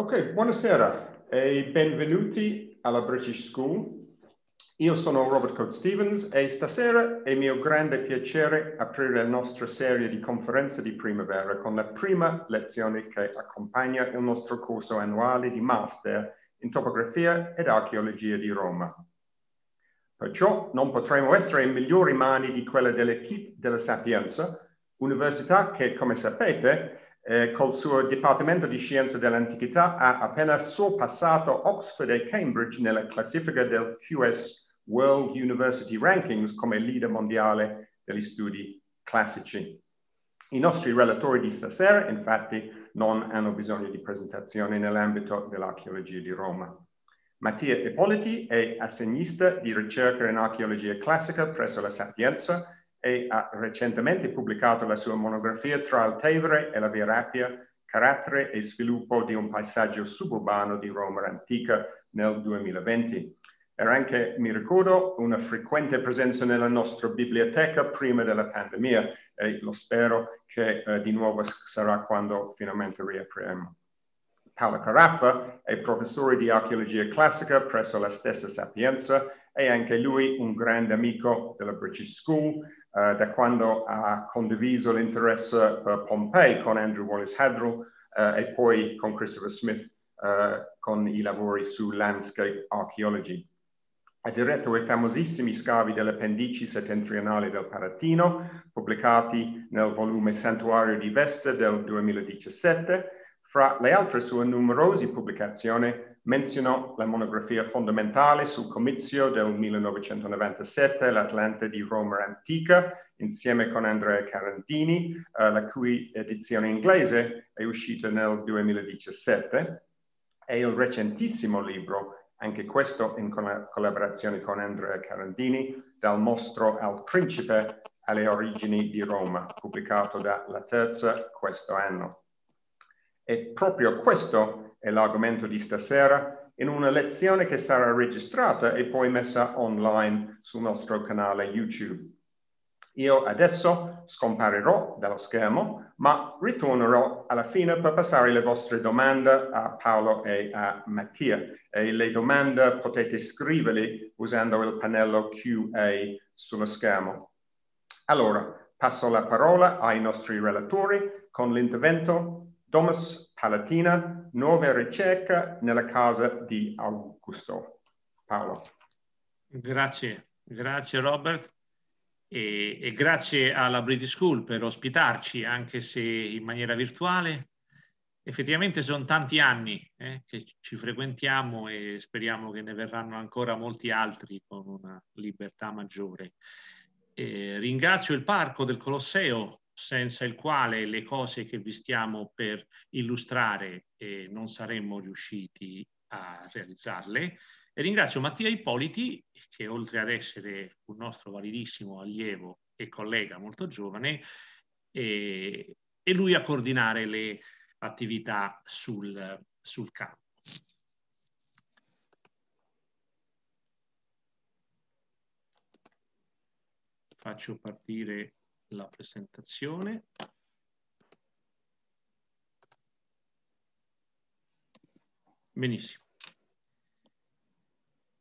Ok, buonasera e benvenuti alla British School. Io sono Robert Code Stevens e stasera è mio grande piacere aprire la nostra serie di conferenze di primavera con la prima lezione che accompagna il nostro corso annuale di Master in Topografia ed Archeologia di Roma. Perciò non potremo essere in migliori mani di quella dell'equipe della Sapienza, università che, come sapete, eh, col suo Dipartimento di Scienze dell'Antichità ha appena sorpassato Oxford e Cambridge nella classifica del QS World University Rankings come leader mondiale degli studi classici. I nostri relatori di stasera, infatti, non hanno bisogno di presentazioni nell'ambito dell'archeologia di Roma. Mattia Ippoliti è assegnista di ricerca in archeologia classica presso la Sapienza e ha recentemente pubblicato la sua monografia Tra il Tevere e la Via Rapia, carattere e sviluppo di un paesaggio suburbano di Roma antica nel 2020. Era anche, mi ricordo, una frequente presenza nella nostra biblioteca prima della pandemia e lo spero che eh, di nuovo sarà quando finalmente riapriremo. Paolo Caraffa è professore di archeologia classica presso la stessa Sapienza e anche lui un grande amico della British School eh, da quando ha condiviso l'interesse per eh, Pompei con Andrew Wallace Hadrill eh, e poi con Christopher Smith eh, con i lavori su landscape archaeology. Ha diretto i famosissimi scavi delle pendici settentrionali del Palatino, pubblicati nel volume Santuario di Veste del 2017. Fra le altre sue numerose pubblicazioni menzionò la monografia fondamentale sul comizio del 1997, l'Atlante di Roma Antica, insieme con Andrea Carandini, eh, la cui edizione inglese è uscita nel 2017, e il recentissimo libro, anche questo in collaborazione con Andrea Carandini, Dal mostro al principe alle origini di Roma, pubblicato da La Terza questo anno. E proprio questo è l'argomento di stasera, in una lezione che sarà registrata e poi messa online sul nostro canale YouTube. Io adesso scomparirò dallo schermo, ma ritornerò alla fine per passare le vostre domande a Paolo e a Mattia. E le domande potete scriverle usando il pannello QA sullo schermo. Allora, passo la parola ai nostri relatori con l'intervento Domus Palatina nuove ricerche nella casa di Augusto. Paolo. Grazie, grazie Robert e, e grazie alla British School per ospitarci anche se in maniera virtuale effettivamente sono tanti anni eh, che ci frequentiamo e speriamo che ne verranno ancora molti altri con una libertà maggiore. Eh, ringrazio il parco del Colosseo senza il quale le cose che vi stiamo per illustrare eh, non saremmo riusciti a realizzarle. E ringrazio Mattia Ippoliti, che oltre ad essere un nostro validissimo allievo e collega molto giovane, eh, è lui a coordinare le attività sul, sul campo. Faccio partire la presentazione. Benissimo.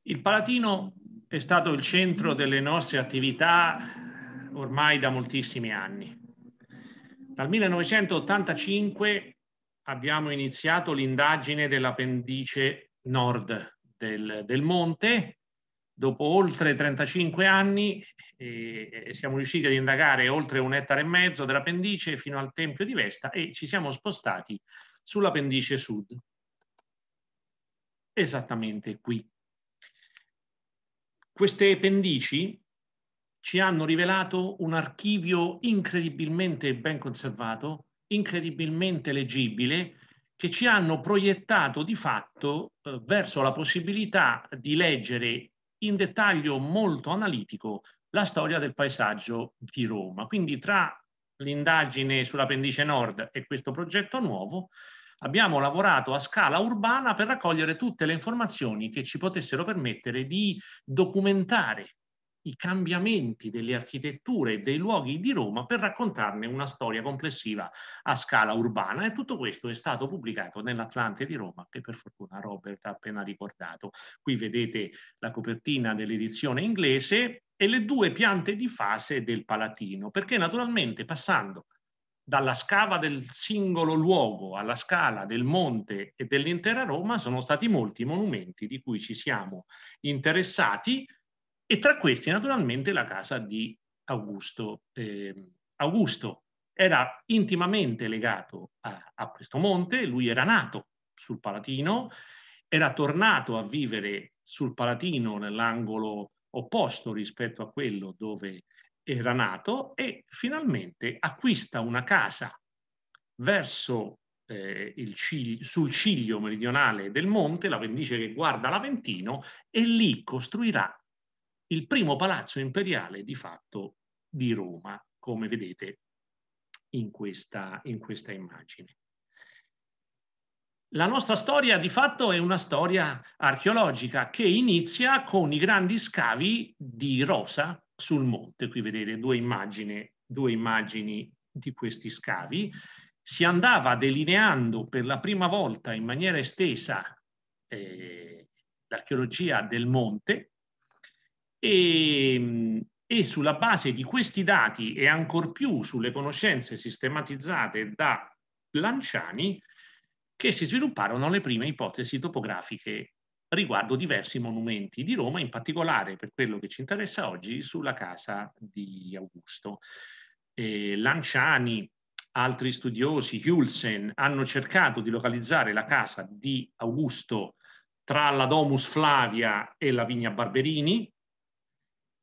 Il Palatino è stato il centro delle nostre attività ormai da moltissimi anni. Dal 1985 abbiamo iniziato l'indagine dell'appendice nord del, del monte Dopo oltre 35 anni eh, siamo riusciti ad indagare oltre un ettaro e mezzo dell'appendice fino al Tempio di Vesta e ci siamo spostati sull'appendice sud. Esattamente qui. Queste pendici ci hanno rivelato un archivio incredibilmente ben conservato, incredibilmente leggibile, che ci hanno proiettato di fatto eh, verso la possibilità di leggere in dettaglio molto analitico la storia del paesaggio di Roma. Quindi tra l'indagine sull'appendice nord e questo progetto nuovo abbiamo lavorato a scala urbana per raccogliere tutte le informazioni che ci potessero permettere di documentare i cambiamenti delle architetture e dei luoghi di Roma per raccontarne una storia complessiva a scala urbana e tutto questo è stato pubblicato nell'Atlante di Roma che per fortuna Robert ha appena ricordato. Qui vedete la copertina dell'edizione inglese e le due piante di fase del Palatino perché naturalmente passando dalla scava del singolo luogo alla scala del monte e dell'intera Roma sono stati molti i monumenti di cui ci siamo interessati e tra questi naturalmente la casa di Augusto. Eh, Augusto era intimamente legato a, a, questo monte, lui era nato sul Palatino, era tornato a vivere sul Palatino nell'angolo opposto rispetto a quello dove era nato e finalmente acquista una casa verso eh, il cig- sul ciglio meridionale del monte, la pendice che guarda l'Aventino, e lì costruirà il primo palazzo imperiale di fatto di Roma, come vedete in questa, in questa immagine. La nostra storia di fatto è una storia archeologica che inizia con i grandi scavi di Rosa sul monte. Qui vedete due immagini, due immagini di questi scavi. Si andava delineando per la prima volta in maniera estesa eh, l'archeologia del monte e, ehm, e sulla base di questi dati e ancor più sulle conoscenze sistematizzate da Lanciani che si svilupparono le prime ipotesi topografiche riguardo diversi monumenti di Roma, in particolare per quello che ci interessa oggi sulla casa di Augusto. Eh, Lanciani, altri studiosi, Hulsen, hanno cercato di localizzare la casa di Augusto tra la Domus Flavia e la Vigna Barberini,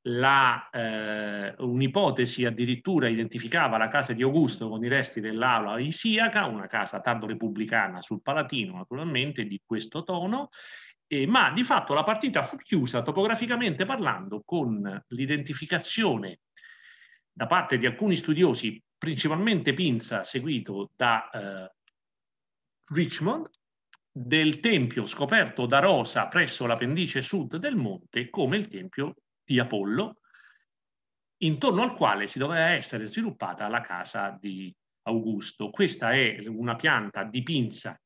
la, eh, un'ipotesi addirittura identificava la casa di Augusto con i resti dell'aula isiaca, una casa tardo repubblicana sul Palatino naturalmente di questo tono, eh, ma di fatto la partita fu chiusa topograficamente parlando con l'identificazione da parte di alcuni studiosi, principalmente Pinza, seguito da eh, Richmond, del tempio scoperto da Rosa presso la pendice sud del monte come il tempio di Apollo, intorno al quale si doveva essere sviluppata la casa di Augusto. Questa è una pianta di pinza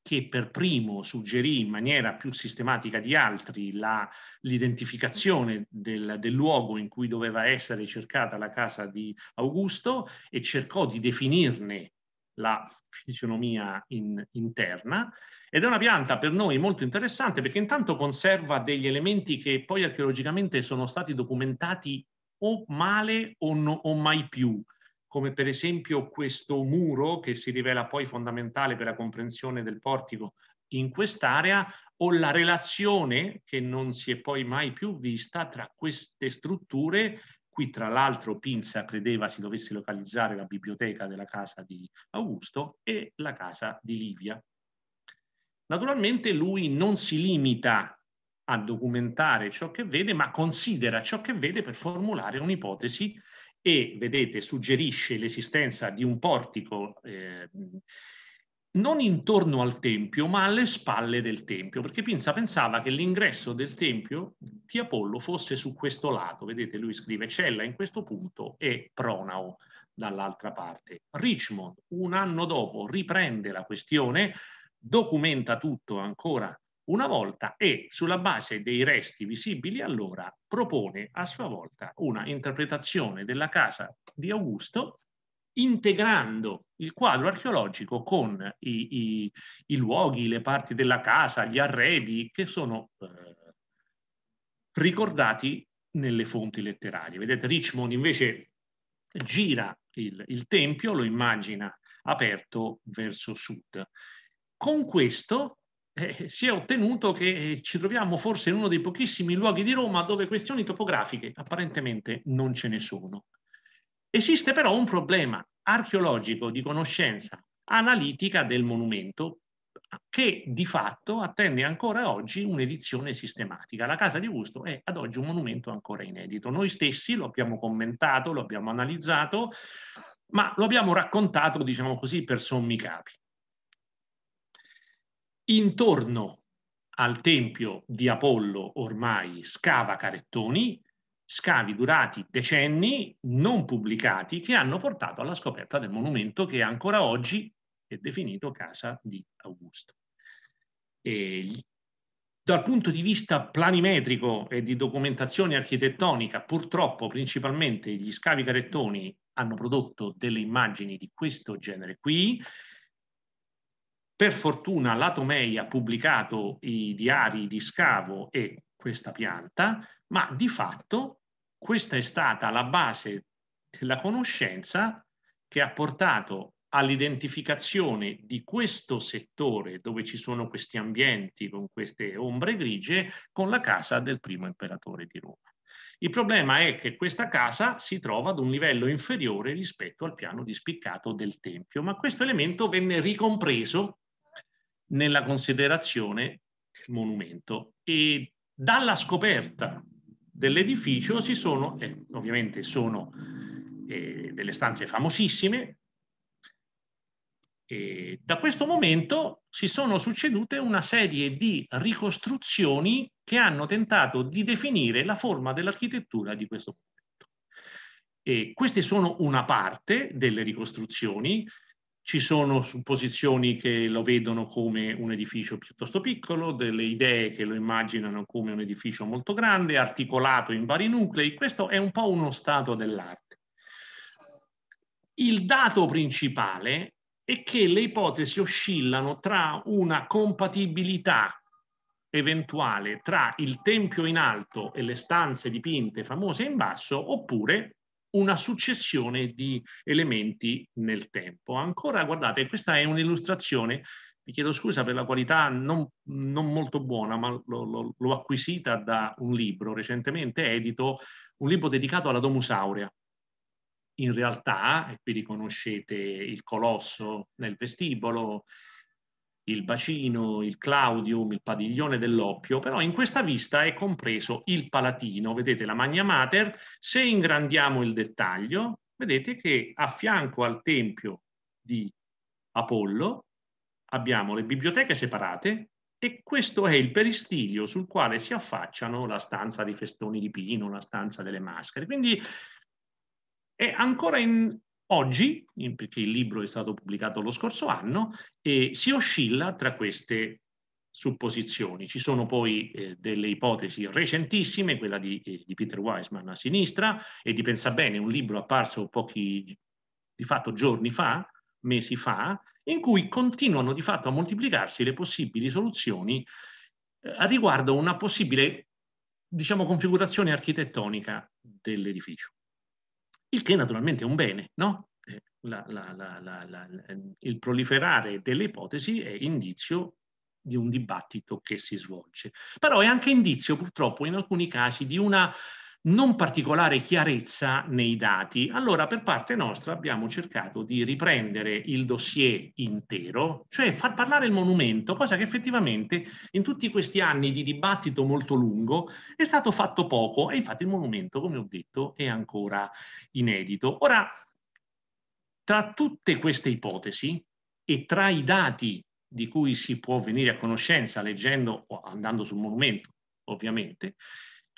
che per primo suggerì in maniera più sistematica di altri la, l'identificazione del, del, luogo in cui doveva essere cercata la casa di Augusto e cercò di definirne la fisionomia in, interna ed è una pianta per noi molto interessante perché intanto conserva degli elementi che poi archeologicamente sono stati documentati o male o, no, o mai più, come per esempio questo muro che si rivela poi fondamentale per la comprensione del portico in quest'area o la relazione che non si è poi mai più vista tra queste strutture. Qui tra l'altro Pinza credeva si dovesse localizzare la biblioteca della casa di Augusto e la casa di Livia. Naturalmente lui non si limita a documentare ciò che vede, ma considera ciò che vede per formulare un'ipotesi e, vedete, suggerisce l'esistenza di un portico eh, non intorno al Tempio, ma alle spalle del Tempio, perché Pinza pensava che l'ingresso del Tempio di Apollo fosse su questo lato. Vedete, lui scrive Cella in questo punto e Pronao dall'altra parte. Richmond, un anno dopo, riprende la questione documenta tutto ancora una volta e sulla base dei resti visibili allora propone a sua volta una interpretazione della casa di Augusto integrando il quadro archeologico con i, i, i luoghi, le parti della casa, gli arredi che sono eh, ricordati nelle fonti letterarie. Vedete, Richmond invece gira il, il tempio, lo immagina aperto verso sud con questo eh, si è ottenuto che eh, ci troviamo forse in uno dei pochissimi luoghi di Roma dove questioni topografiche apparentemente non ce ne sono. Esiste però un problema archeologico di conoscenza analitica del monumento che di fatto attende ancora oggi un'edizione sistematica. La Casa di Gusto è ad oggi un monumento ancora inedito. Noi stessi lo abbiamo commentato, lo abbiamo analizzato, ma lo abbiamo raccontato, diciamo così, per sommi capi. Intorno al tempio di Apollo ormai scava Carettoni, scavi durati decenni, non pubblicati, che hanno portato alla scoperta del monumento che ancora oggi è definito Casa di Augusto. E dal punto di vista planimetrico e di documentazione architettonica, purtroppo principalmente gli scavi carettoni hanno prodotto delle immagini di questo genere qui, per fortuna l'Atomei ha pubblicato i diari di scavo e questa pianta, ma di fatto questa è stata la base della conoscenza che ha portato all'identificazione di questo settore dove ci sono questi ambienti con queste ombre grigie con la casa del primo imperatore di Roma. Il problema è che questa casa si trova ad un livello inferiore rispetto al piano di spiccato del Tempio, ma questo elemento venne ricompreso nella considerazione del monumento e dalla scoperta dell'edificio si sono, eh, ovviamente sono eh, delle stanze famosissime, e da questo momento si sono succedute una serie di ricostruzioni che hanno tentato di definire la forma dell'architettura di questo monumento. E queste sono una parte delle ricostruzioni ci sono supposizioni che lo vedono come un edificio piuttosto piccolo, delle idee che lo immaginano come un edificio molto grande, articolato in vari nuclei. Questo è un po' uno stato dell'arte. Il dato principale è che le ipotesi oscillano tra una compatibilità eventuale tra il tempio in alto e le stanze dipinte famose in basso, oppure una successione di elementi nel tempo. Ancora, guardate, questa è un'illustrazione, vi chiedo scusa per la qualità non, non molto buona, ma l'ho acquisita da un libro recentemente edito, un libro dedicato alla Domus Aurea. In realtà, e qui riconoscete il colosso nel vestibolo, il bacino, il claudium, il padiglione dell'oppio, però in questa vista è compreso il palatino, vedete la magna mater, se ingrandiamo il dettaglio, vedete che a fianco al tempio di Apollo abbiamo le biblioteche separate e questo è il peristilio sul quale si affacciano la stanza dei festoni di pino, la stanza delle maschere. Quindi è ancora in, Oggi, perché il libro è stato pubblicato lo scorso anno, eh, si oscilla tra queste supposizioni. Ci sono poi eh, delle ipotesi recentissime, quella di, eh, di Peter Wiseman a sinistra e di Pensa Bene, un libro apparso pochi, di fatto giorni fa, mesi fa, in cui continuano di fatto a moltiplicarsi le possibili soluzioni eh, a riguardo una possibile diciamo, configurazione architettonica dell'edificio il che naturalmente è un bene, no? Eh, la, la, la, ehm, il proliferare delle ipotesi è indizio di un dibattito che si svolge, però è anche indizio purtroppo in alcuni casi di una non particolare chiarezza nei dati. Allora, per parte nostra abbiamo cercato di riprendere il dossier intero, cioè far parlare il monumento, cosa che effettivamente in tutti questi anni di dibattito molto lungo è stato fatto poco e infatti il monumento, come ho detto, è ancora inedito. Ora, tra tutte queste ipotesi e tra i dati di cui si può venire a conoscenza leggendo o andando sul monumento, ovviamente,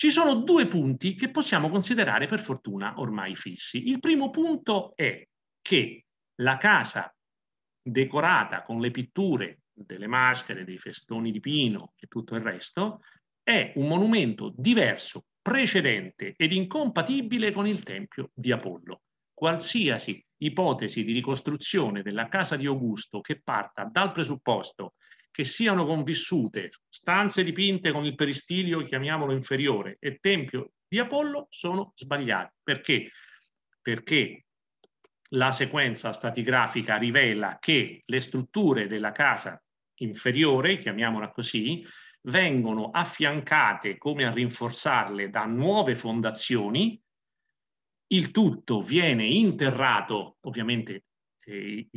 ci sono due punti che possiamo considerare per fortuna ormai fissi. Il primo punto è che la casa decorata con le pitture delle maschere, dei festoni di pino e tutto il resto, è un monumento diverso, precedente ed incompatibile con il Tempio di Apollo. Qualsiasi ipotesi di ricostruzione della casa di Augusto che parta dal presupposto che siano convissute stanze dipinte con il peristilio, chiamiamolo inferiore, e tempio di Apollo sono sbagliati. Perché? Perché la sequenza stratigrafica rivela che le strutture della casa inferiore, chiamiamola così, vengono affiancate come a rinforzarle da nuove fondazioni, il tutto viene interrato, ovviamente eh,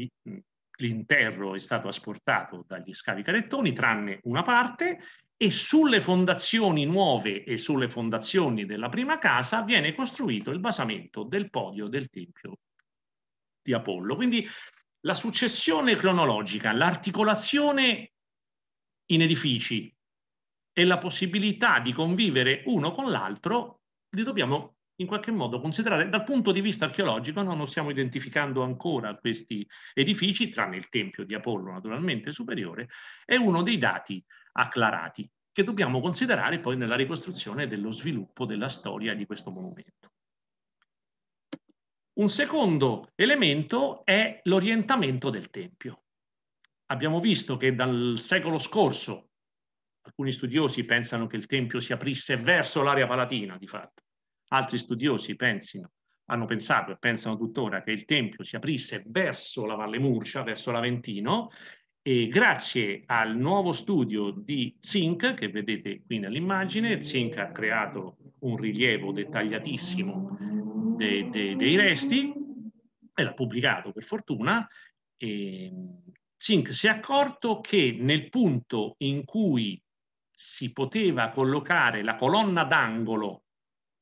l'interno è stato asportato dagli scavi carettoni, tranne una parte, e sulle fondazioni nuove e sulle fondazioni della prima casa viene costruito il basamento del podio del Tempio di Apollo. Quindi la successione cronologica, l'articolazione in edifici e la possibilità di convivere uno con l'altro li dobbiamo in qualche modo considerare dal punto di vista archeologico no, non stiamo identificando ancora questi edifici, tranne il Tempio di Apollo naturalmente superiore, è uno dei dati acclarati che dobbiamo considerare poi nella ricostruzione dello sviluppo della storia di questo monumento. Un secondo elemento è l'orientamento del Tempio. Abbiamo visto che dal secolo scorso alcuni studiosi pensano che il Tempio si aprisse verso l'area palatina, di fatto, Altri studiosi pensino, hanno pensato e pensano tuttora che il Tempio si aprisse verso la Valle Murcia, verso l'Aventino, e grazie al nuovo studio di Zinc, che vedete qui nell'immagine, Zinc ha creato un rilievo dettagliatissimo dei, dei, dei resti, e l'ha pubblicato per fortuna, e Zink si è accorto che nel punto in cui si poteva collocare la colonna d'angolo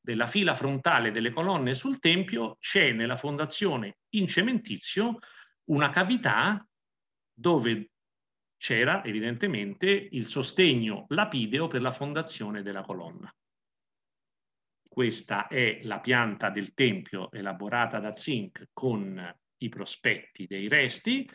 della fila frontale delle colonne sul tempio c'è nella fondazione in cementizio una cavità dove c'era evidentemente il sostegno lapideo per la fondazione della colonna. Questa è la pianta del tempio elaborata da Zinc con i prospetti dei resti.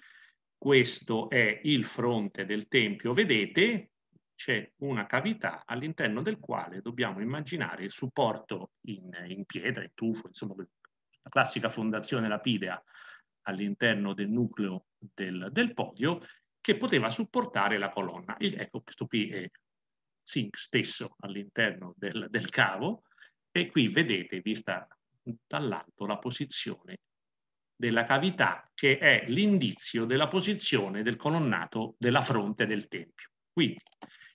Questo è il fronte del tempio, vedete, c'è una cavità all'interno del quale dobbiamo immaginare il supporto in, in pietra, in tufo, insomma la classica fondazione lapidea all'interno del nucleo del, del, podio che poteva supportare la colonna. Ecco, questo qui è Zinc stesso all'interno del, del cavo e qui vedete vista dall'alto la posizione della cavità che è l'indizio della posizione del colonnato della fronte del tempio. Quindi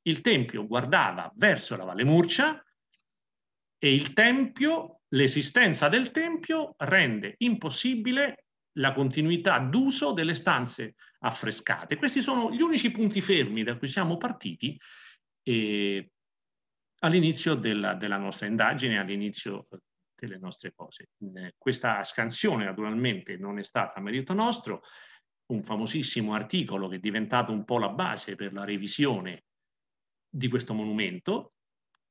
il Tempio guardava verso la Valle Murcia e il Tempio, l'esistenza del Tempio rende impossibile la continuità d'uso delle stanze affrescate. Questi sono gli unici punti fermi da cui siamo partiti eh, all'inizio della, della, nostra indagine, all'inizio delle nostre cose. Eh, questa scansione naturalmente non è stata a merito nostro, un famosissimo articolo che è diventato un po' la base per la revisione di questo monumento,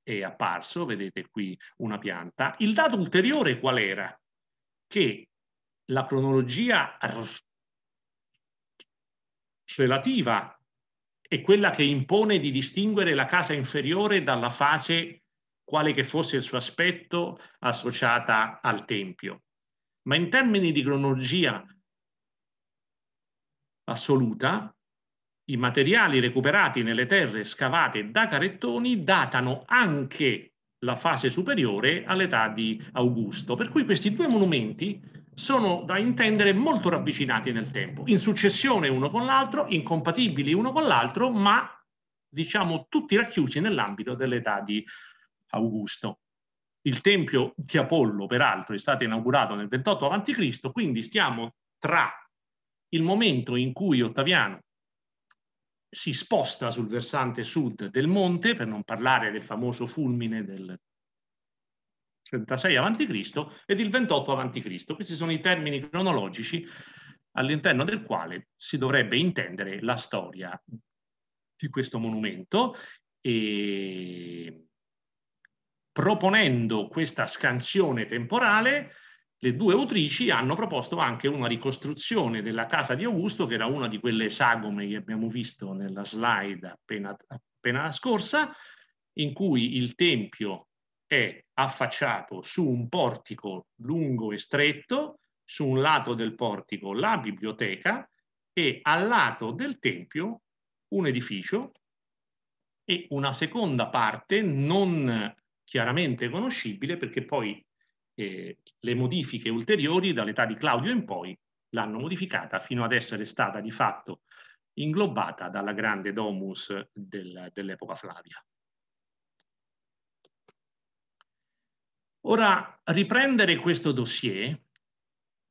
è apparso, vedete qui una pianta. Il dato ulteriore qual era? Che la cronologia relativa è quella che impone di distinguere la casa inferiore dalla fase, quale che fosse il suo aspetto, associata al Tempio. Ma in termini di cronologia assoluta, i materiali recuperati nelle terre scavate da Carettoni datano anche la fase superiore all'età di Augusto, per cui questi due monumenti sono da intendere molto ravvicinati nel tempo, in successione uno con l'altro, incompatibili uno con l'altro, ma diciamo tutti racchiusi nell'ambito dell'età di Augusto. Il tempio di Apollo, peraltro, è stato inaugurato nel 28 a.C., quindi stiamo tra il momento in cui Ottaviano si sposta sul versante sud del monte, per non parlare del famoso fulmine del 36 a.C. ed il 28 a.C. Questi sono i termini cronologici all'interno del quale si dovrebbe intendere la storia di questo monumento e proponendo questa scansione temporale le due autrici hanno proposto anche una ricostruzione della casa di Augusto, che era una di quelle esagome che abbiamo visto nella slide appena, appena scorsa, in cui il tempio è affacciato su un portico lungo e stretto, su un lato del portico la biblioteca e al lato del tempio un edificio e una seconda parte non chiaramente conoscibile perché poi eh, le modifiche ulteriori dall'età di Claudio in poi l'hanno modificata fino ad essere stata di fatto inglobata dalla grande domus del, dell'epoca Flavia. Ora, riprendere questo dossier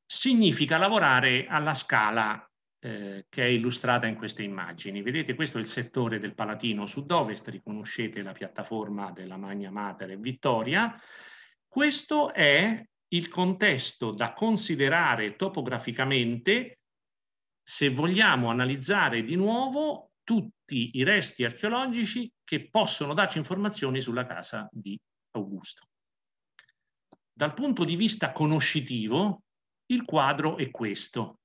significa lavorare alla scala eh, che è illustrata in queste immagini. Vedete, questo è il settore del Palatino sud-ovest, riconoscete la piattaforma della Magna Mater e Vittoria, questo è il contesto da considerare topograficamente se vogliamo analizzare di nuovo tutti i resti archeologici che possono darci informazioni sulla casa di Augusto. Dal punto di vista conoscitivo, il quadro è questo.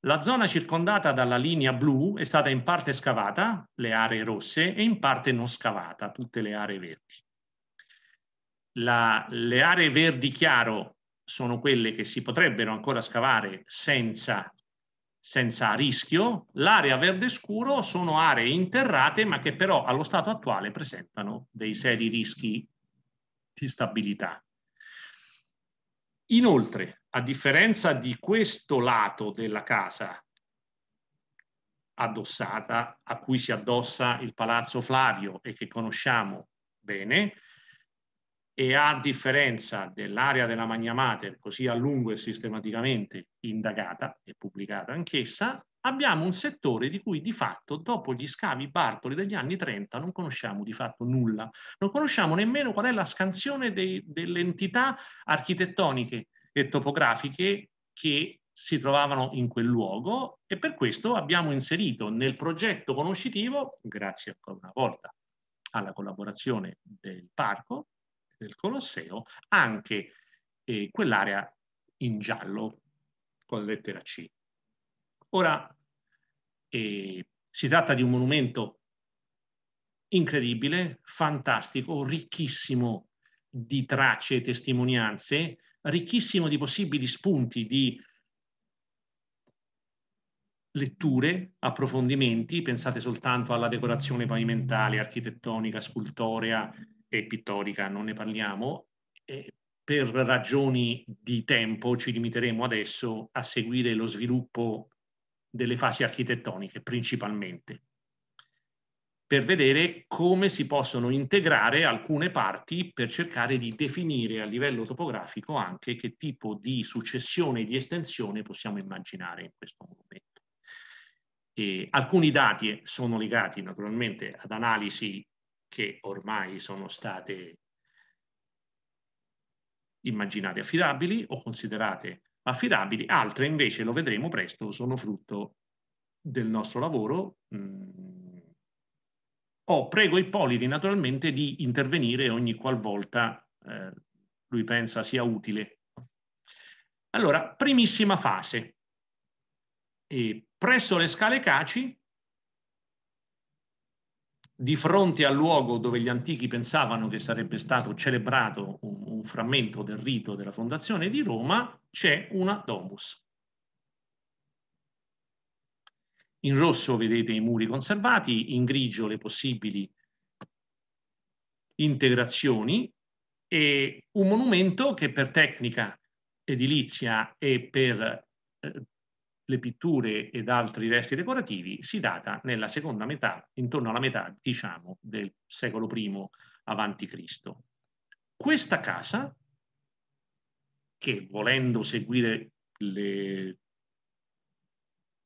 La zona circondata dalla linea blu è stata in parte scavata, le aree rosse, e in parte non scavata, tutte le aree verdi la, le aree verdi chiaro sono quelle che si potrebbero ancora scavare senza, senza rischio, l'area verde scuro sono aree interrate ma che però allo stato attuale presentano dei seri rischi di stabilità. Inoltre, a differenza di questo lato della casa addossata a cui si addossa il Palazzo Flavio e che conosciamo bene, e a differenza dell'area della Magna Mater, così a lungo e sistematicamente indagata e pubblicata anch'essa, abbiamo un settore di cui di fatto dopo gli scavi Bartoli degli anni 30 non conosciamo di fatto nulla, non conosciamo nemmeno qual è la scansione dei, delle entità architettoniche e topografiche che si trovavano in quel luogo e per questo abbiamo inserito nel progetto conoscitivo, grazie ancora una volta alla collaborazione del parco, del Colosseo anche eh, quell'area in giallo con lettera C. Ora, eh, si tratta di un monumento incredibile, fantastico, ricchissimo di tracce e testimonianze, ricchissimo di possibili spunti di letture, approfondimenti, pensate soltanto alla decorazione pavimentale, architettonica, scultorea, e pittorica non ne parliamo. Eh, per ragioni di tempo ci limiteremo adesso a seguire lo sviluppo delle fasi architettoniche principalmente, per vedere come si possono integrare alcune parti per cercare di definire a livello topografico anche che tipo di successione e di estensione possiamo immaginare in questo momento. E alcuni dati sono legati naturalmente ad analisi che ormai sono state immaginate affidabili o considerate affidabili, altre invece, lo vedremo presto, sono frutto del nostro lavoro. Mm. O oh, prego Ippoliti naturalmente di intervenire ogni qualvolta eh, lui pensa sia utile. Allora, primissima fase. E presso le scale caci di fronte al luogo dove gli antichi pensavano che sarebbe stato celebrato un, un frammento del rito della fondazione di Roma, c'è una domus. In rosso vedete i muri conservati, in grigio le possibili integrazioni e un monumento che per tecnica edilizia e per eh, le pitture ed altri resti decorativi si data nella seconda metà, intorno alla metà, diciamo, del secolo I Cristo. Questa casa, che volendo seguire le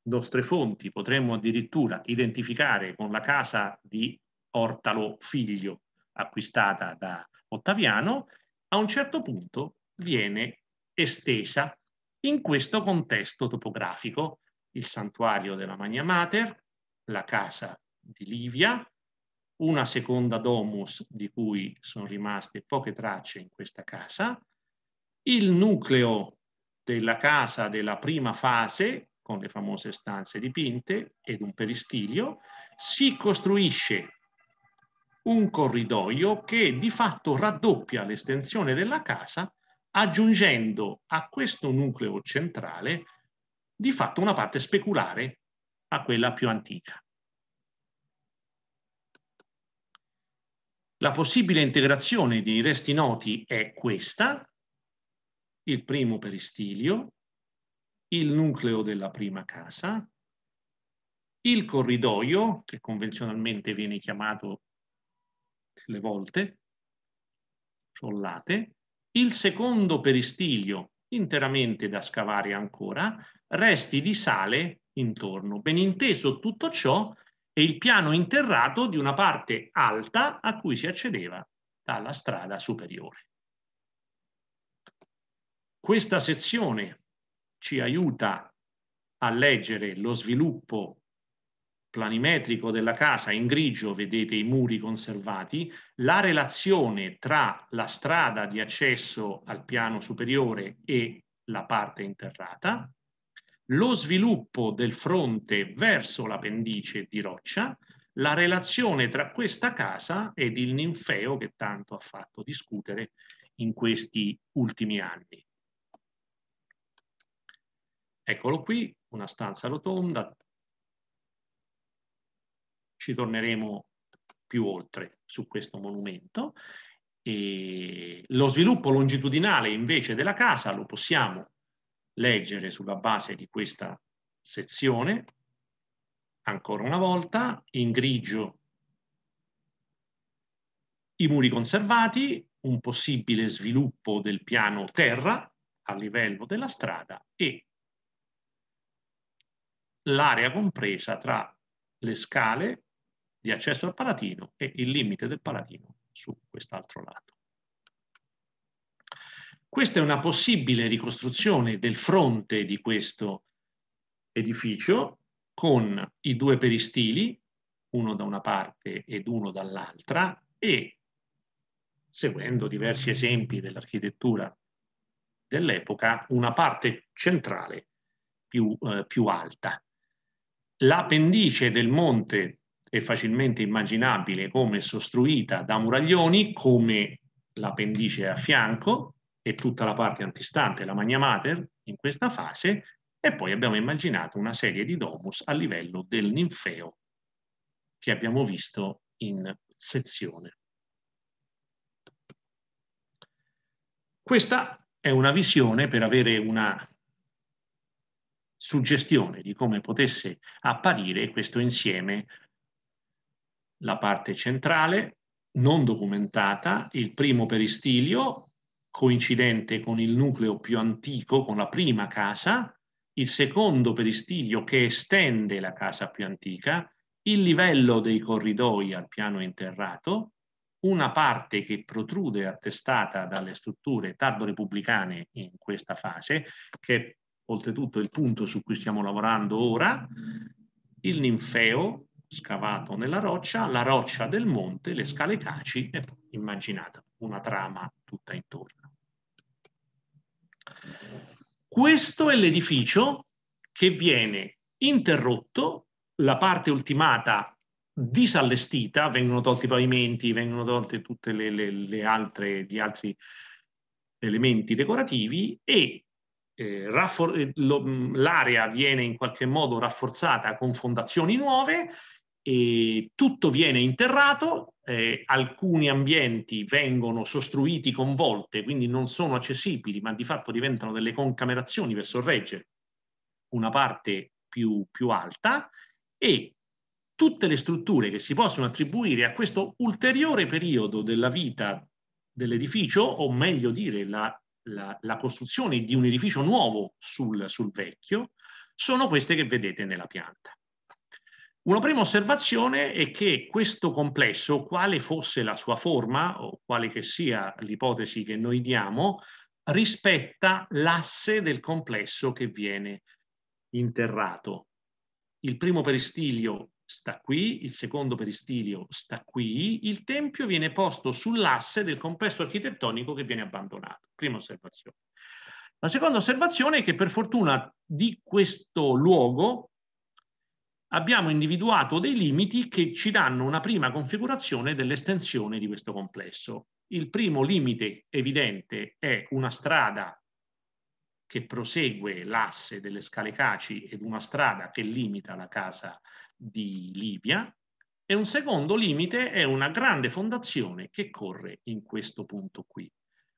nostre fonti potremmo addirittura identificare con la casa di Ortalo Figlio, acquistata da Ottaviano, a un certo punto viene estesa in questo contesto topografico, il santuario della Magna Mater, la casa di Livia, una seconda domus di cui sono rimaste poche tracce in questa casa, il nucleo della casa della prima fase, con le famose stanze dipinte ed un peristilio, si costruisce un corridoio che di fatto raddoppia l'estensione della casa aggiungendo a questo nucleo centrale di fatto una parte speculare a quella più antica. La possibile integrazione dei resti noti è questa, il primo peristilio, il nucleo della prima casa, il corridoio, che convenzionalmente viene chiamato le volte, sollate, il secondo peristilio, interamente da scavare ancora, resti di sale intorno. Ben inteso tutto ciò e il piano interrato di una parte alta a cui si accedeva dalla strada superiore. Questa sezione ci aiuta a leggere lo sviluppo planimetrico della casa, in grigio vedete i muri conservati, la relazione tra la strada di accesso al piano superiore e la parte interrata, lo sviluppo del fronte verso la pendice di roccia, la relazione tra questa casa ed il ninfeo che tanto ha fatto discutere in questi ultimi anni. Eccolo qui, una stanza rotonda, ci torneremo più oltre su questo monumento. E lo sviluppo longitudinale invece della casa lo possiamo leggere sulla base di questa sezione, ancora una volta, in grigio i muri conservati, un possibile sviluppo del piano terra a livello della strada e l'area compresa tra le scale di accesso al Palatino e il limite del Palatino su quest'altro lato. Questa è una possibile ricostruzione del fronte di questo edificio con i due peristili, uno da una parte ed uno dall'altra, e seguendo diversi esempi dell'architettura dell'epoca, una parte centrale più, eh, più alta. L'appendice del monte è facilmente immaginabile come sostruita da muraglioni, come la pendice a fianco e tutta la parte antistante, la magna mater, in questa fase, e poi abbiamo immaginato una serie di domus a livello del ninfeo che abbiamo visto in sezione. Questa è una visione per avere una suggestione di come potesse apparire questo insieme la parte centrale non documentata, il primo peristilio coincidente con il nucleo più antico, con la prima casa, il secondo peristilio che estende la casa più antica, il livello dei corridoi al piano interrato, una parte che protrude attestata dalle strutture tardo-repubblicane in questa fase, che è oltretutto il punto su cui stiamo lavorando ora, il ninfeo, scavato nella roccia, la roccia del monte, le scale caci e poi immaginate una trama tutta intorno. Questo è l'edificio che viene interrotto, la parte ultimata disallestita, vengono tolti i pavimenti, vengono tolte tutte le, le, le altre, gli altri elementi decorativi e eh, eh l'area viene in qualche modo rafforzata con fondazioni nuove e tutto viene interrato, eh, alcuni ambienti vengono sostruiti con volte, quindi non sono accessibili, ma di fatto diventano delle concamerazioni per sorreggere una parte più, più alta e tutte le strutture che si possono attribuire a questo ulteriore periodo della vita dell'edificio, o meglio dire la, la, la costruzione di un edificio nuovo sul, sul vecchio, sono queste che vedete nella pianta. Una prima osservazione è che questo complesso, quale fosse la sua forma o quale che sia l'ipotesi che noi diamo, rispetta l'asse del complesso che viene interrato. Il primo peristilio sta qui, il secondo peristilio sta qui, il tempio viene posto sull'asse del complesso architettonico che viene abbandonato. Prima osservazione. La seconda osservazione è che per fortuna di questo luogo abbiamo individuato dei limiti che ci danno una prima configurazione dell'estensione di questo complesso. Il primo limite evidente è una strada che prosegue l'asse delle scale caci ed una strada che limita la casa di Livia e un secondo limite è una grande fondazione che corre in questo punto qui.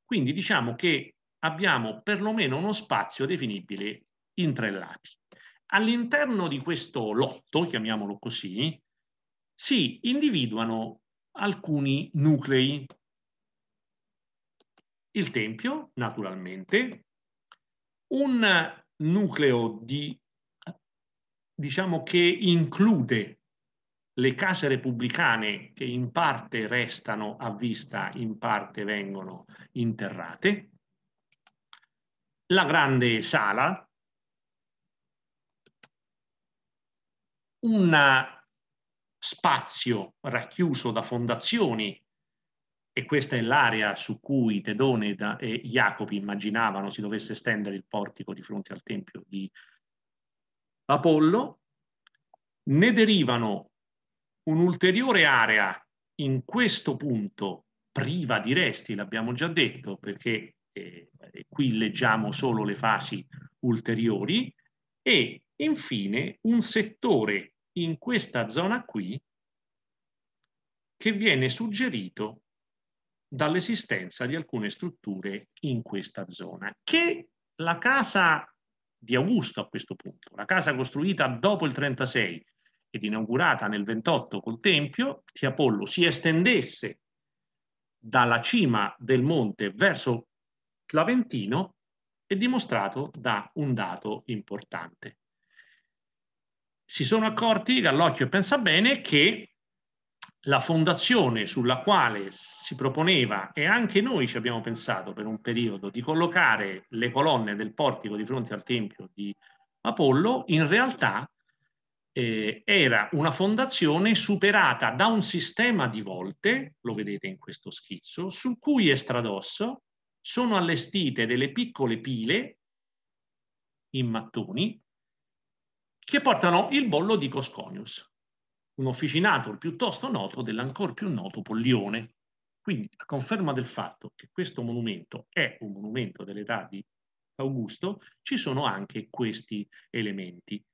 Quindi diciamo che abbiamo perlomeno uno spazio definibile in tre lati all'interno di questo lotto, chiamiamolo così, si individuano alcuni nuclei. Il Tempio, naturalmente, un nucleo di, diciamo che include le case repubblicane che in parte restano a vista, in parte vengono interrate, la grande sala un spazio racchiuso da fondazioni, e questa è l'area su cui Tedone e Jacopi immaginavano si dovesse estendere il portico di fronte al tempio di Apollo, ne derivano un'ulteriore area in questo punto priva di resti, l'abbiamo già detto, perché eh, qui leggiamo solo le fasi ulteriori, e infine un settore in questa zona qui che viene suggerito dall'esistenza di alcune strutture in questa zona, che la casa di Augusto a questo punto, la casa costruita dopo il 36 ed inaugurata nel 28 col Tempio, di Apollo si estendesse dalla cima del monte verso Claventino è dimostrato da un dato importante si sono accorti, Gallocchio pensa bene, che la fondazione sulla quale si proponeva, e anche noi ci abbiamo pensato per un periodo, di collocare le colonne del portico di fronte al Tempio di Apollo, in realtà eh, era una fondazione superata da un sistema di volte, lo vedete in questo schizzo, sul cui estradosso sono allestite delle piccole pile in mattoni che portano il bollo di Cosconius, un officinato piuttosto noto dell'ancor più noto Pollione. Quindi, a conferma del fatto che questo monumento è un monumento dell'età di Augusto, ci sono anche questi elementi.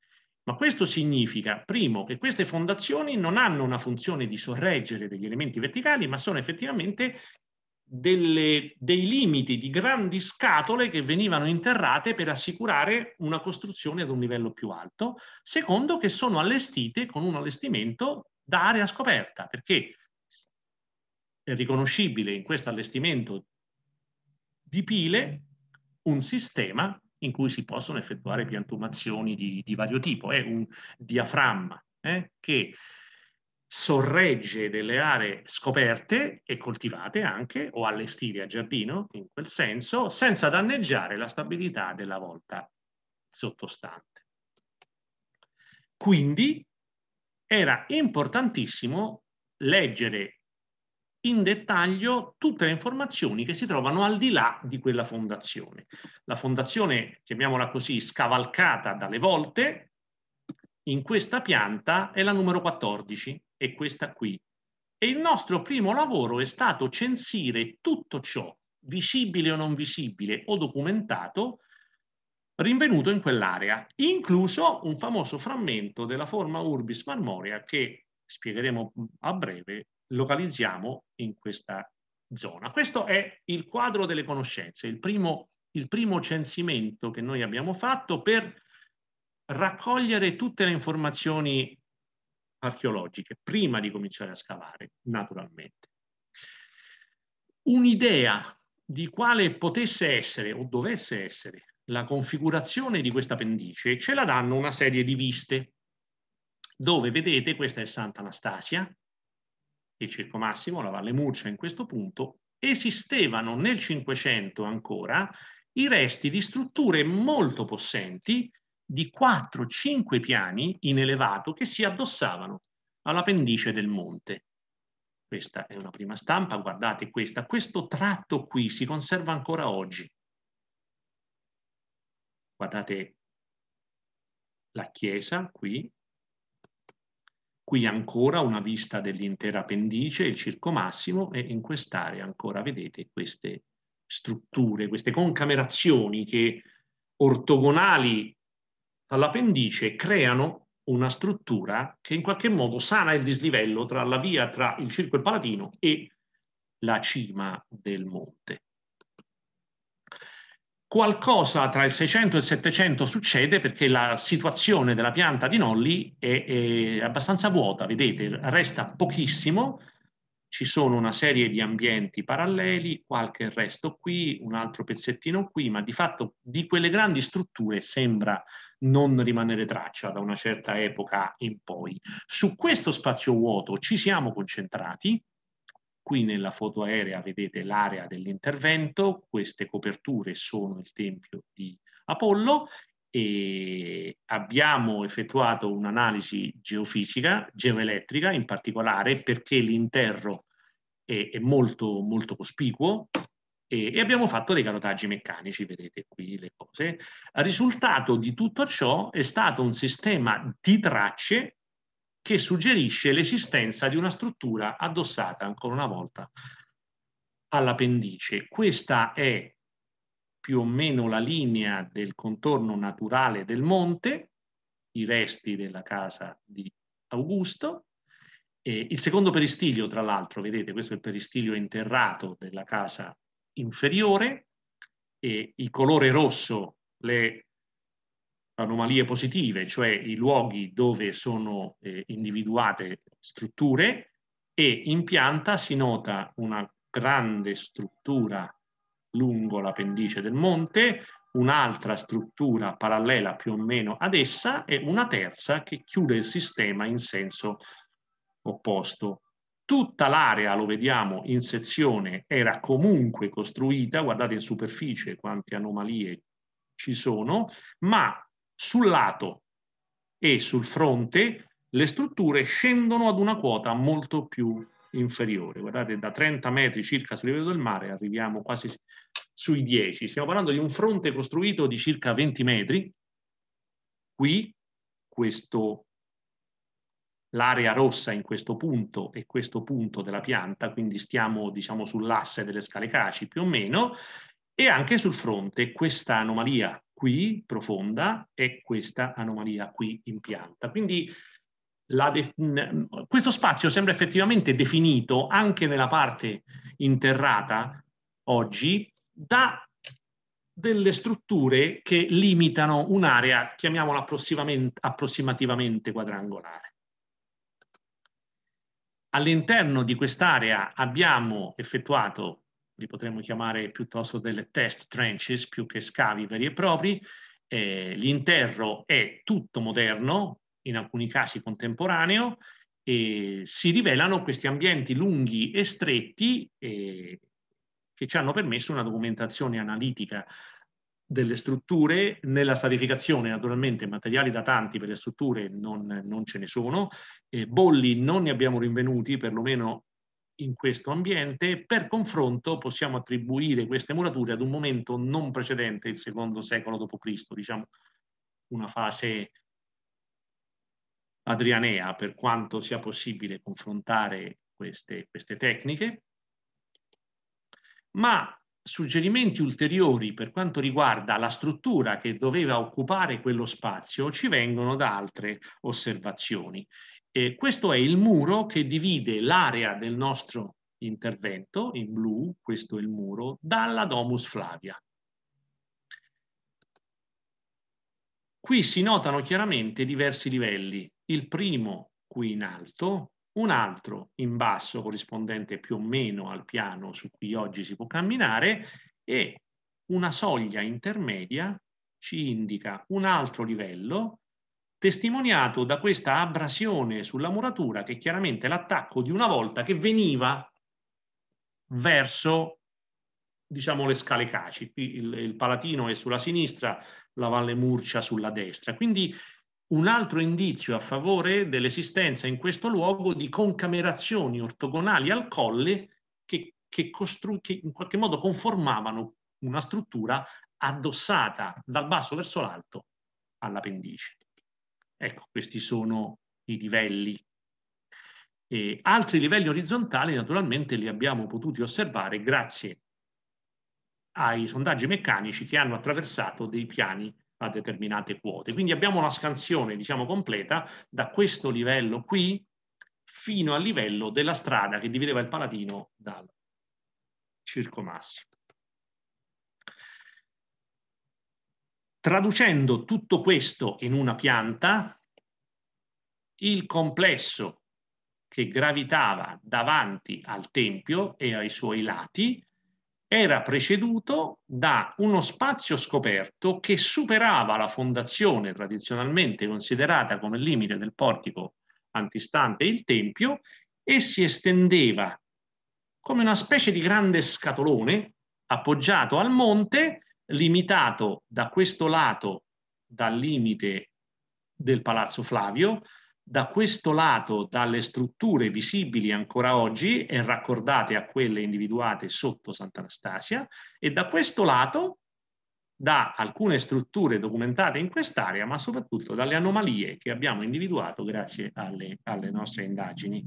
Ma questo significa, primo, che queste fondazioni non hanno una funzione di sorreggere degli elementi verticali, ma sono effettivamente delle, dei limiti di grandi scatole che venivano interrate per assicurare una costruzione ad un livello più alto, secondo che sono allestite con un allestimento da area scoperta, perché è riconoscibile in questo allestimento di pile un sistema in cui si possono effettuare piantumazioni di, di vario tipo, è un diaframma eh, che sorregge delle aree scoperte e coltivate anche o allestite a giardino in quel senso senza danneggiare la stabilità della volta sottostante. Quindi era importantissimo leggere in dettaglio tutte le informazioni che si trovano al di là di quella fondazione. La fondazione, chiamiamola così, scavalcata dalle volte, in questa pianta è la numero 14, è questa qui. E il nostro primo lavoro è stato censire tutto ciò, visibile o non visibile o documentato, rinvenuto in quell'area, incluso un famoso frammento della forma Urbis Marmoria che spiegheremo a breve, localizziamo in questa zona. Questo è il quadro delle conoscenze, il primo, il primo censimento che noi abbiamo fatto per raccogliere tutte le informazioni archeologiche, prima di cominciare a scavare, naturalmente. Un'idea di quale potesse essere o dovesse essere la configurazione di questa pendice ce la danno una serie di viste, dove vedete questa è Santa Anastasia e Circo Massimo, la Valle Murcia in questo punto, esistevano nel Cinquecento ancora i resti di strutture molto possenti di 4-5 piani in elevato che si addossavano alla pendice del monte. Questa è una prima stampa, guardate questa. Questo tratto qui si conserva ancora oggi. Guardate la chiesa qui, qui ancora una vista dell'intera pendice, il circo massimo e in quest'area ancora vedete queste strutture, queste concamerazioni che ortogonali all'appendice creano una struttura che in qualche modo sana il dislivello tra la via tra il circo e il palatino e la cima del monte. Qualcosa tra il 600 e il 700 succede perché la situazione della pianta di Nolli è, è abbastanza vuota, vedete, resta pochissimo, ci sono una serie di ambienti paralleli, qualche resto qui, un altro pezzettino qui, ma di fatto di quelle grandi strutture sembra non rimanere traccia da una certa epoca in poi. Su questo spazio vuoto ci siamo concentrati, qui nella foto aerea vedete l'area dell'intervento, queste coperture sono il tempio di Apollo e abbiamo effettuato un'analisi geofisica, geoelettrica in particolare, perché l'interro è, è molto, molto cospicuo e, e, abbiamo fatto dei carotaggi meccanici, vedete qui le cose. Il risultato di tutto ciò è stato un sistema di tracce che suggerisce l'esistenza di una struttura addossata ancora una volta all'appendice. Questa è più o meno la linea del contorno naturale del monte, i resti della casa di Augusto. Eh, il secondo peristilio, tra l'altro, vedete, questo è il peristilio interrato della casa inferiore, e il colore rosso, le anomalie positive, cioè i luoghi dove sono eh, individuate strutture, e in pianta si nota una grande struttura lungo la pendice del monte, un'altra struttura parallela più o meno ad essa e una terza che chiude il sistema in senso opposto. Tutta l'area, lo vediamo in sezione, era comunque costruita, guardate in superficie quante anomalie ci sono, ma sul lato e sul fronte le strutture scendono ad una quota molto più inferiore. Guardate, da 30 metri circa sul livello del mare arriviamo quasi sui 10. Stiamo parlando di un fronte costruito di circa 20 metri. Qui, l'area rossa in questo punto e questo punto della pianta, quindi stiamo diciamo, sull'asse delle scale caci più o meno, e anche sul fronte questa anomalia qui profonda e questa anomalia qui in pianta. Quindi de- questo spazio sembra effettivamente definito anche nella parte interrata oggi da delle strutture che limitano un'area, chiamiamola approssimativamente quadrangolare. All'interno di quest'area abbiamo effettuato, li potremmo chiamare piuttosto delle test trenches più che scavi veri e propri, eh, l'interro è tutto moderno, in alcuni casi contemporaneo, eh, si rivelano questi ambienti lunghi e stretti eh, che ci hanno permesso una documentazione analitica delle strutture, nella stratificazione naturalmente materiali datanti per le strutture non, non ce ne sono, eh, bolli non ne abbiamo rinvenuti perlomeno in questo ambiente, per confronto possiamo attribuire queste murature ad un momento non precedente il secondo secolo d.C., diciamo una fase Adrianea per quanto sia possibile confrontare queste, queste tecniche, ma suggerimenti ulteriori per quanto riguarda la struttura che doveva occupare quello spazio ci vengono da altre osservazioni. E questo è il muro che divide l'area del nostro intervento, in blu, questo è il muro, dalla Domus Flavia. Qui si notano chiaramente diversi livelli il primo qui in alto, un altro in basso corrispondente più o meno al piano su cui oggi si può camminare e una soglia intermedia ci indica un altro livello testimoniato da questa abrasione sulla muratura che è chiaramente l'attacco di una volta che veniva verso diciamo le scale caci, il, il Palatino è sulla sinistra, la Valle Murcia sulla destra, quindi un altro indizio a favore dell'esistenza in questo luogo di concamerazioni ortogonali al colle che, che, costru- che in qualche modo conformavano una struttura addossata dal basso verso l'alto alla pendice. Ecco, questi sono i livelli. E altri livelli orizzontali naturalmente li abbiamo potuti osservare grazie ai sondaggi meccanici che hanno attraversato dei piani a determinate quote. Quindi abbiamo una scansione, diciamo, completa da questo livello qui fino al livello della strada che divideva il Palatino dal Circo Massimo. Traducendo tutto questo in una pianta, il complesso che gravitava davanti al Tempio e ai suoi lati era preceduto da uno spazio scoperto che superava la fondazione tradizionalmente considerata come limite del portico antistante il tempio e si estendeva come una specie di grande scatolone appoggiato al monte, limitato da questo lato dal limite del Palazzo Flavio, da questo lato dalle strutture visibili ancora oggi e raccordate a quelle individuate sotto Sant'Anastasia e da questo lato da alcune strutture documentate in quest'area, ma soprattutto dalle anomalie che abbiamo individuato grazie alle, alle nostre indagini.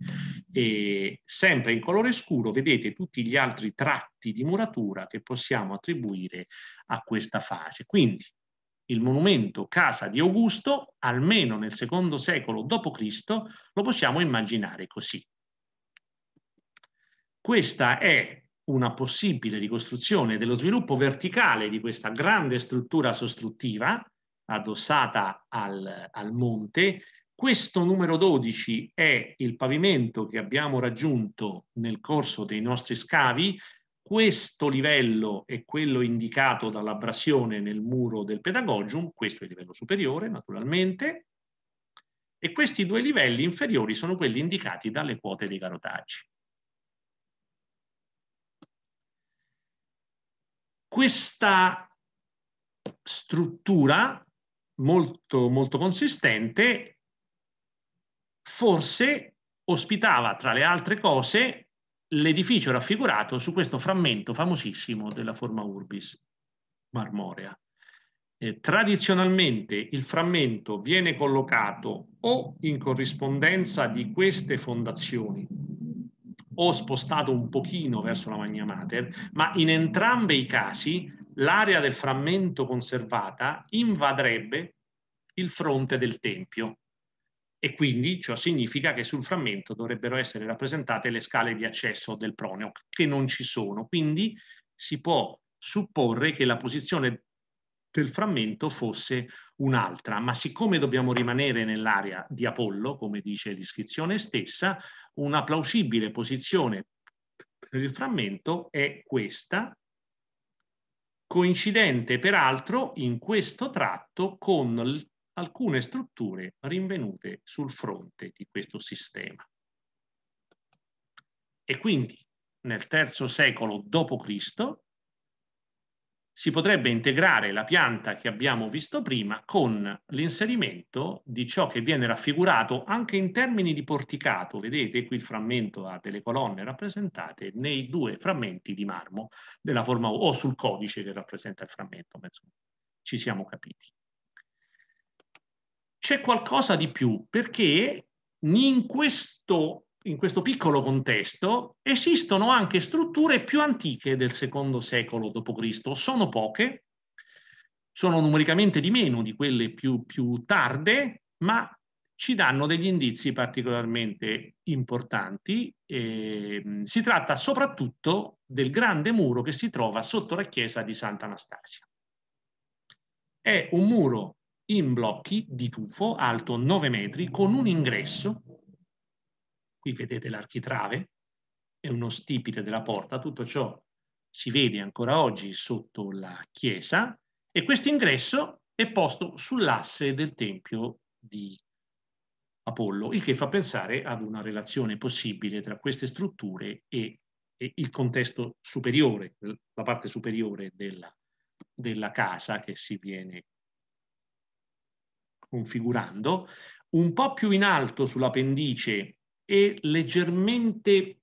E sempre in colore scuro vedete tutti gli altri tratti di muratura che possiamo attribuire a questa fase. Quindi il monumento Casa di Augusto, almeno nel secondo secolo d.C., lo possiamo immaginare così. Questa è una possibile ricostruzione dello sviluppo verticale di questa grande struttura sostruttiva addossata al, al monte. Questo numero 12 è il pavimento che abbiamo raggiunto nel corso dei nostri scavi questo livello è quello indicato dall'abrasione nel muro del pedagogium, questo è il livello superiore naturalmente, e questi due livelli inferiori sono quelli indicati dalle quote dei garotaggi. Questa struttura molto, molto consistente forse ospitava tra le altre cose l'edificio raffigurato su questo frammento famosissimo della forma Urbis marmorea. Eh, tradizionalmente il frammento viene collocato o in corrispondenza di queste fondazioni o spostato un pochino verso la Magna Mater, ma in entrambi i casi l'area del frammento conservata invadrebbe il fronte del Tempio, e quindi ciò significa che sul frammento dovrebbero essere rappresentate le scale di accesso del proneo che non ci sono. Quindi si può supporre che la posizione del frammento fosse un'altra, ma siccome dobbiamo rimanere nell'area di Apollo, come dice l'iscrizione stessa, una plausibile posizione per il frammento è questa, coincidente peraltro in questo tratto con il alcune strutture rinvenute sul fronte di questo sistema. E quindi nel III secolo d.C. si potrebbe integrare la pianta che abbiamo visto prima con l'inserimento di ciò che viene raffigurato anche in termini di porticato, vedete qui il frammento a delle colonne rappresentate nei due frammenti di marmo della forma o sul codice che rappresenta il frammento, insomma, ci siamo capiti c'è qualcosa di più perché in questo, in questo piccolo contesto esistono anche strutture più antiche del secondo secolo d.C. Sono poche, sono numericamente di meno di quelle più, più tarde, ma ci danno degli indizi particolarmente importanti. Eh, si tratta soprattutto del grande muro che si trova sotto la chiesa di Sant'Anastasia. È un muro in blocchi di tufo alto 9 metri con un ingresso, qui vedete l'architrave e uno stipite della porta, tutto ciò si vede ancora oggi sotto la chiesa e questo ingresso è posto sull'asse del tempio di Apollo, il che fa pensare ad una relazione possibile tra queste strutture e, e il contesto superiore, la parte superiore della, della casa che si viene configurando, un po' più in alto sulla pendice e leggermente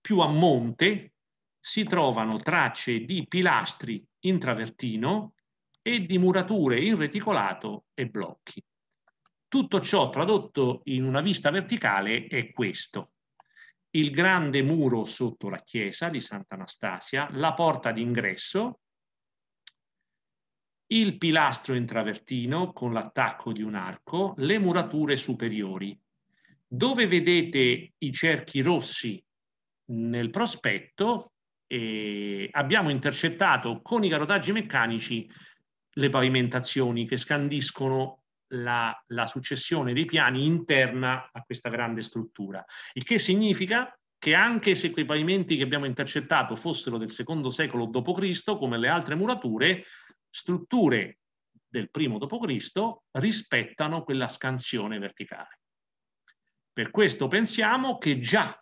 più a monte si trovano tracce di pilastri in travertino e di murature in reticolato e blocchi. Tutto ciò tradotto in una vista verticale è questo. Il grande muro sotto la chiesa di Sant'Anastasia, la porta d'ingresso il pilastro in travertino con l'attacco di un arco, le murature superiori. Dove vedete i cerchi rossi nel prospetto, eh, abbiamo intercettato con i garotaggi meccanici le pavimentazioni che scandiscono la, la successione dei piani interna a questa grande struttura, il che significa che anche se quei pavimenti che abbiamo intercettato fossero del secondo secolo d.C., come le altre murature, strutture del primo d.C. rispettano quella scansione verticale. Per questo pensiamo che già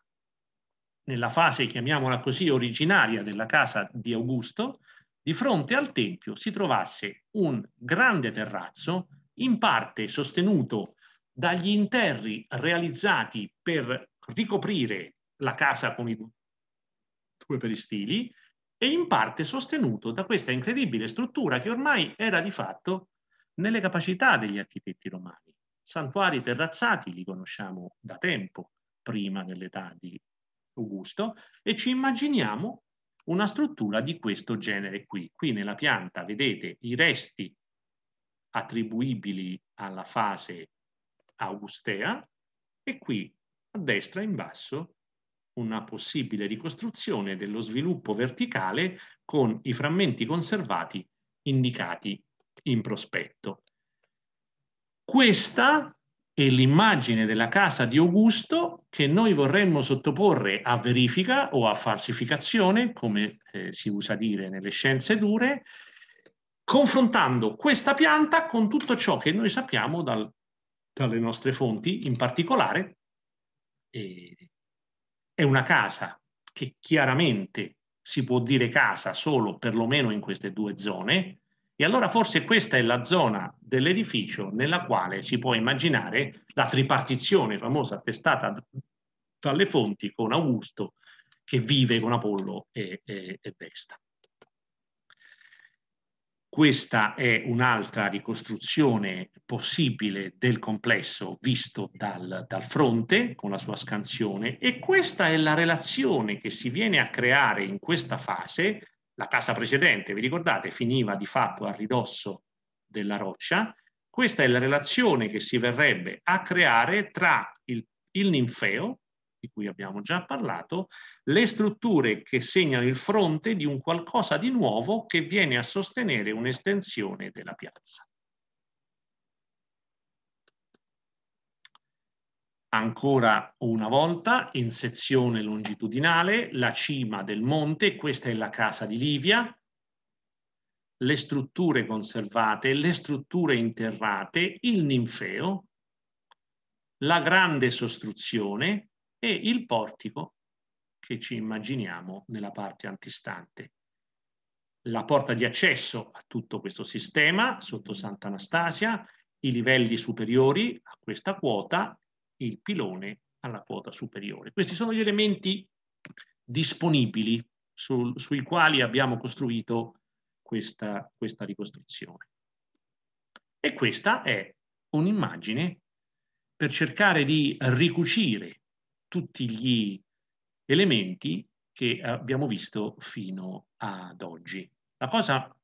nella fase, chiamiamola così, originaria della casa di Augusto, di fronte al Tempio si trovasse un grande terrazzo, in parte sostenuto dagli interri realizzati per ricoprire la casa con i due peristili, e in parte sostenuto da questa incredibile struttura che ormai era di fatto nelle capacità degli architetti romani. Santuari terrazzati li conosciamo da tempo, prima dell'età di Augusto, e ci immaginiamo una struttura di questo genere qui. Qui nella pianta vedete i resti attribuibili alla fase augustea e qui a destra in basso una possibile ricostruzione dello sviluppo verticale con i frammenti conservati indicati in prospetto. Questa è l'immagine della casa di Augusto che noi vorremmo sottoporre a verifica o a falsificazione, come eh, si usa dire nelle scienze dure, confrontando questa pianta con tutto ciò che noi sappiamo dal, dalle nostre fonti, in particolare eh, è una casa che chiaramente si può dire casa solo perlomeno in queste due zone e allora forse questa è la zona dell'edificio nella quale si può immaginare la tripartizione famosa attestata dalle fonti con Augusto che vive con Apollo e, e, e Vesta. Questa è un'altra ricostruzione possibile del complesso visto dal, dal, fronte con la sua scansione e questa è la relazione che si viene a creare in questa fase. La casa precedente, vi ricordate, finiva di fatto a ridosso della roccia. Questa è la relazione che si verrebbe a creare tra il, il ninfeo di cui abbiamo già parlato, le strutture che segnano il fronte di un qualcosa di nuovo che viene a sostenere un'estensione della piazza. Ancora una volta, in sezione longitudinale, la cima del monte, questa è la casa di Livia, le strutture conservate, le strutture interrate, il ninfeo, la grande sostruzione, e il portico che ci immaginiamo nella parte antistante. La porta di accesso a tutto questo sistema sotto Sant'Anastasia, i livelli superiori a questa quota, il pilone alla quota superiore. Questi sono gli elementi disponibili su, sui quali abbiamo costruito questa, questa ricostruzione. E questa è un'immagine per cercare di ricucire tutti gli elementi che abbiamo visto fino ad oggi. La cosa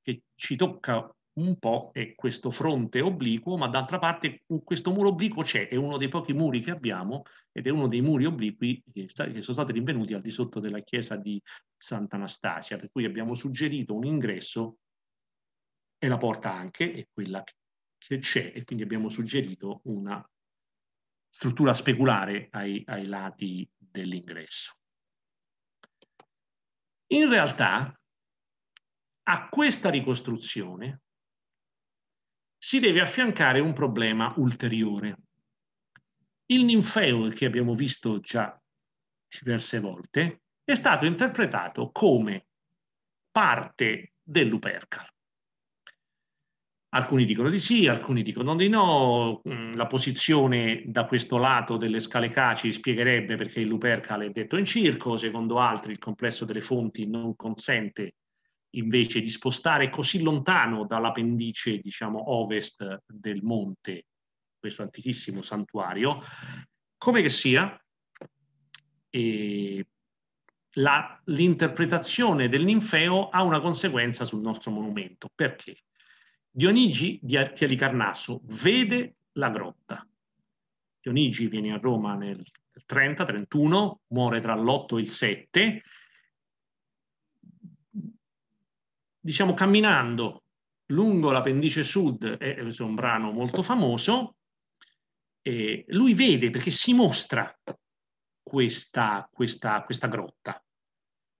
che ci tocca un po' è questo fronte obliquo, ma d'altra parte questo muro obliquo c'è, è uno dei pochi muri che abbiamo ed è uno dei muri obliqui che, sta, che sono stati rinvenuti al di sotto della chiesa di Sant'Anastasia, per cui abbiamo suggerito un ingresso e la porta anche è quella che c'è e quindi abbiamo suggerito una struttura speculare ai, ai lati dell'ingresso. In realtà a questa ricostruzione si deve affiancare un problema ulteriore. Il ninfeo che abbiamo visto già diverse volte è stato interpretato come parte dell'upercal. Alcuni dicono di sì, alcuni dicono di no. Mm, la posizione da questo lato delle scale caci spiegherebbe perché il Lupercale è detto in circo, secondo altri il complesso delle fonti non consente invece di spostare così lontano dalla pendice, diciamo, ovest del monte, questo antichissimo santuario. Come che sia, l'interpretazione del ninfeo ha una conseguenza sul nostro monumento. Perché? Dionigi di Alicarnasso vede la grotta. Dionigi viene a Roma nel 30-31, muore tra l'8 e il 7. Diciamo camminando lungo la pendice sud, è un brano molto famoso, lui vede perché si mostra questa, questa, questa grotta.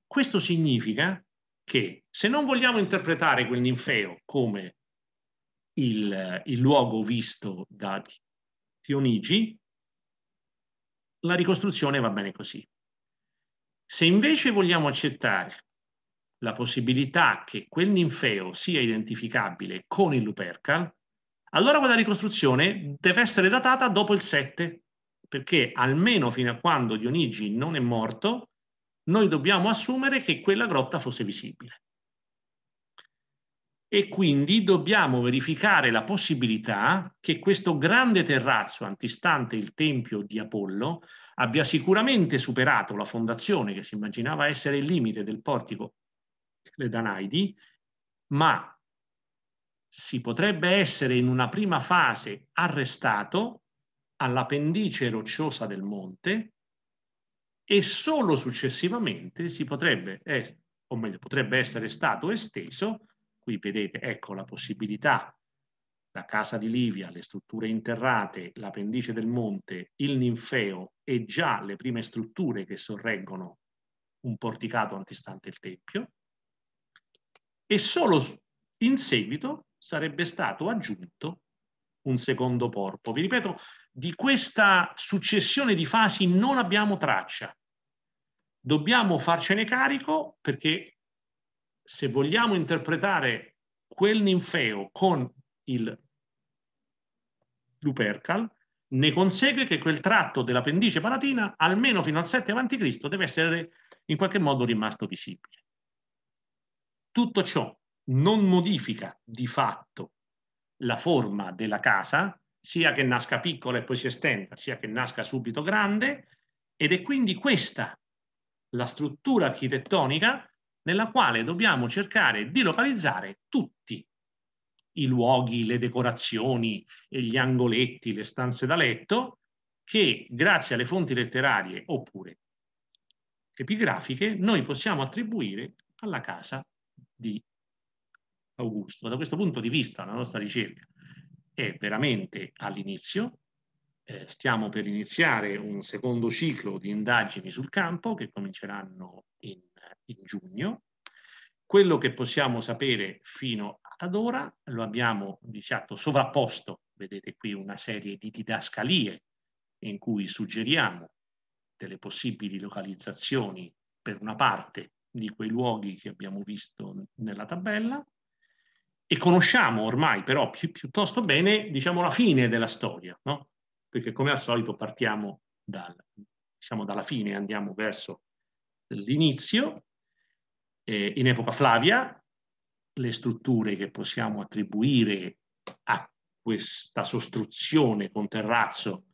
Questo significa che se non vogliamo interpretare quel ninfeo come il, il luogo visto da Dionigi, la ricostruzione va bene così. Se invece vogliamo accettare la possibilità che quel ninfeo sia identificabile con il Lupercal, allora quella ricostruzione deve essere datata dopo il 7, perché almeno fino a quando Dionigi non è morto, noi dobbiamo assumere che quella grotta fosse visibile e quindi dobbiamo verificare la possibilità che questo grande terrazzo antistante il tempio di Apollo abbia sicuramente superato la fondazione che si immaginava essere il limite del portico le Danaidi, ma si potrebbe essere in una prima fase arrestato alla pendice rocciosa del monte e solo successivamente si potrebbe, eh, o meglio, potrebbe essere stato esteso Qui vedete, ecco la possibilità, la casa di Livia, le strutture interrate, la pendice del monte, il ninfeo e già le prime strutture che sorreggono un porticato antistante il Tempio. E solo in seguito sarebbe stato aggiunto un secondo porpo. Vi ripeto, di questa successione di fasi non abbiamo traccia. Dobbiamo farcene carico perché se vogliamo interpretare quel ninfeo con il Lupercal, ne consegue che quel tratto dell'appendice palatina, almeno fino al 7 a.C., deve essere in qualche modo rimasto visibile. Tutto ciò non modifica di fatto la forma della casa, sia che nasca piccola e poi si estenda, sia che nasca subito grande, ed è quindi questa la struttura architettonica nella quale dobbiamo cercare di localizzare tutti i luoghi, le decorazioni, gli angoletti, le stanze da letto, che grazie alle fonti letterarie oppure epigrafiche noi possiamo attribuire alla casa di Augusto. Da questo punto di vista la nostra ricerca è veramente all'inizio, eh, stiamo per iniziare un secondo ciclo di indagini sul campo che cominceranno in in giugno. Quello che possiamo sapere fino ad ora lo abbiamo diciamo, sovrapposto, vedete qui una serie di didascalie in cui suggeriamo delle possibili localizzazioni per una parte di quei luoghi che abbiamo visto nella tabella e conosciamo ormai però pi piuttosto bene diciamo, la fine della storia, no? perché come al solito partiamo dal, diciamo, dalla fine, andiamo verso l'inizio eh, in epoca Flavia, le strutture che possiamo attribuire a questa sostruzione con terrazzo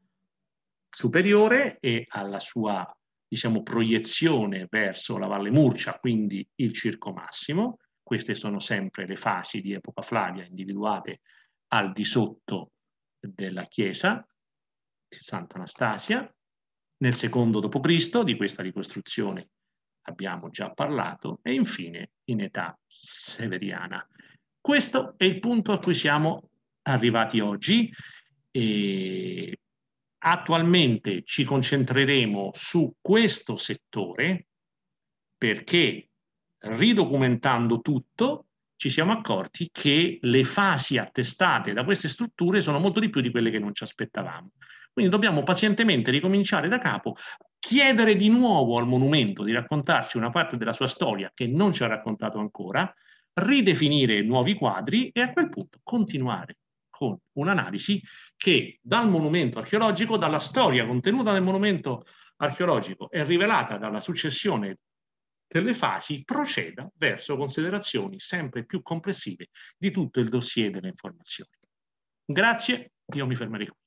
superiore e alla sua diciamo, proiezione verso la Valle Murcia, quindi il Circo Massimo. Queste sono sempre le fasi di epoca Flavia individuate al di sotto della chiesa di Sant'Anastasia. Nel secondo d.C. di questa ricostruzione abbiamo già parlato, e infine in età severiana. Questo è il punto a cui siamo arrivati oggi. E attualmente ci concentreremo su questo settore perché ridocumentando tutto ci siamo accorti che le fasi attestate da queste strutture sono molto di più di quelle che non ci aspettavamo. Quindi dobbiamo pazientemente ricominciare da capo chiedere di nuovo al monumento di raccontarci una parte della sua storia che non ci ha raccontato ancora, ridefinire nuovi quadri e a quel punto continuare con un'analisi che dal monumento archeologico, dalla storia contenuta nel monumento archeologico e rivelata dalla successione delle fasi, proceda verso considerazioni sempre più complessive di tutto il dossier delle informazioni. Grazie, io mi fermerei qui.